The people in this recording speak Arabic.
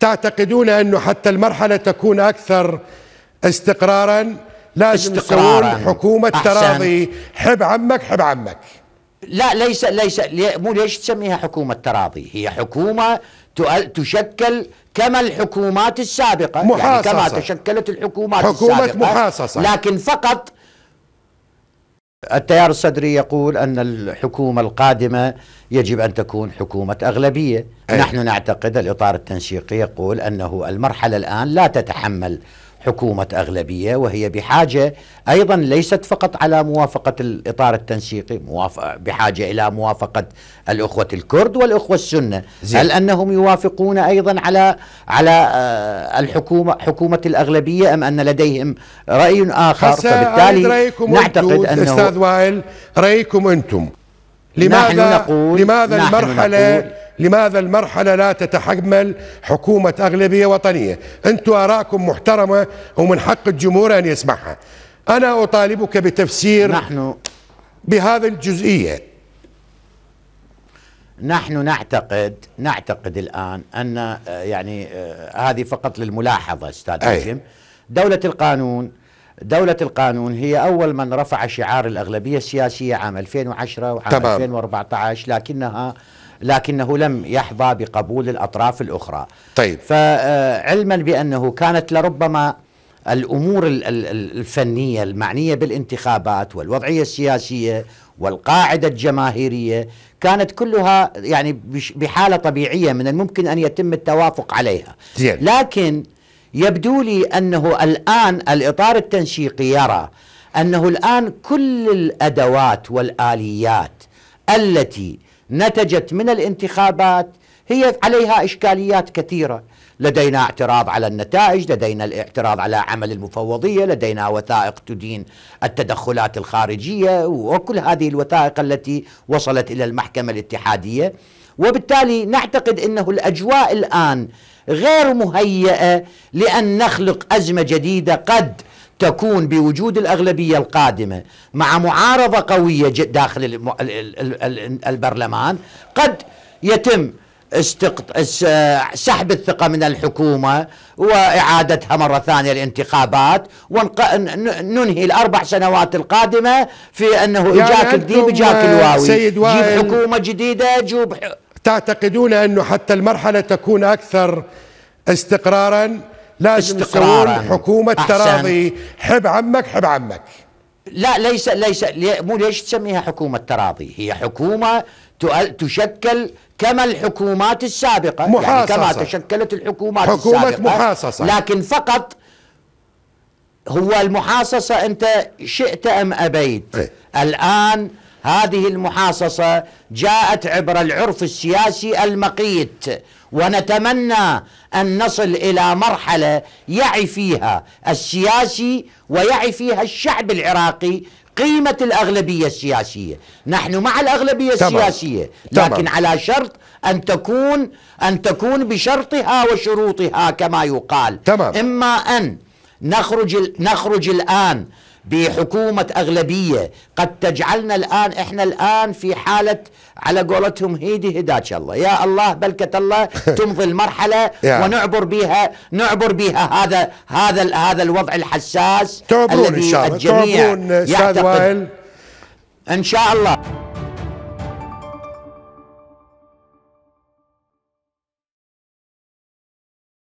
تعتقدون أنه حتى المرحلة تكون أكثر استقرارا لا تسوون حكومة أحسنت. تراضي حب عمك حب عمك لا ليس ليس مو ليش تسميها حكومة تراضي هي حكومة تشكل كما الحكومات السابقة يعني محاصصة. يعني كما تشكلت الحكومات حكومة السابقة محاصصة لكن فقط التيار الصدري يقول أن الحكومة القادمة يجب أن تكون حكومة أغلبية أيه. نحن نعتقد الإطار التنسيقي يقول أنه المرحلة الآن لا تتحمل حكومه اغلبيه وهي بحاجه ايضا ليست فقط على موافقه الاطار التنسيقي بحاجه الى موافقه الاخوه الكرد والاخوه السنه زي. هل انهم يوافقون ايضا على على آه، الحكومه حكومه الاغلبيه ام ان لديهم راي اخر فبالتالي نعتقد انه استاذ وائل رايكم انتم لماذا نحن نقول لماذا نحن المرحله نقول لماذا المرحلة لا تتحمل حكومة أغلبية وطنية أنتوا آراءكم محترمة ومن حق الجمهور أن يسمعها أنا أطالبك بتفسير نحن بهذه الجزئية نحن نعتقد نعتقد الآن أن آه، يعني آه، هذه فقط للملاحظة أستاذ هاشم دولة القانون دولة القانون هي أول من رفع شعار الأغلبية السياسية عام 2010 وعام تمام. 2014 لكنها لكنه لم يحظى بقبول الأطراف الأخرى طيب فعلما بأنه كانت لربما الأمور الفنية المعنية بالانتخابات والوضعية السياسية والقاعدة الجماهيرية كانت كلها يعني بحالة طبيعية من الممكن أن يتم التوافق عليها زيان. لكن يبدو لي أنه الآن الإطار التنسيقي يرى أنه الآن كل الأدوات والآليات التي نتجت من الانتخابات هي عليها اشكاليات كثيره لدينا اعتراض على النتائج لدينا الاعتراض على عمل المفوضيه لدينا وثائق تدين التدخلات الخارجيه وكل هذه الوثائق التي وصلت الى المحكمه الاتحاديه وبالتالي نعتقد انه الاجواء الان غير مهيئه لان نخلق ازمه جديده قد تكون بوجود الأغلبية القادمة مع معارضة قوية داخل البرلمان قد يتم استقط... سحب الثقة من الحكومة وإعادتها مرة ثانية الانتخابات وننهي الأربع سنوات القادمة في أنه يعني إجاك الديب إجاك الواوي سيد وائل جيب حكومة جديدة جيب تعتقدون أنه حتى المرحلة تكون أكثر استقراراً لا استقرار حكومة تراضي حب عمك حب عمك لا ليس ليس مو ليش تسميها حكومة تراضي هي حكومة تشكل كما الحكومات السابقة يعني محاصصة يعني كما تشكلت الحكومات حكومة السابقة محاصصة لكن فقط هو المحاصصة أنت شئت أم أبيت ايه؟ الآن هذه المحاصصة جاءت عبر العرف السياسي المقيت ونتمنى أن نصل إلى مرحلة يعي فيها السياسي ويعي فيها الشعب العراقي قيمة الأغلبية السياسية نحن مع الأغلبية طبعا. السياسية لكن طبعا. على شرط أن تكون أن تكون بشرطها وشروطها كما يقال طبعا. إما أن نخرج نخرج الآن بحكومة أغلبية قد تجعلنا الآن إحنا الآن في حالة على قولتهم هيدي هداك الله يا الله بلكة الله تمضي المرحلة ونعبر بها نعبر بها هذا هذا هذا الوضع الحساس الذي الجميع يعتقد إن شاء الله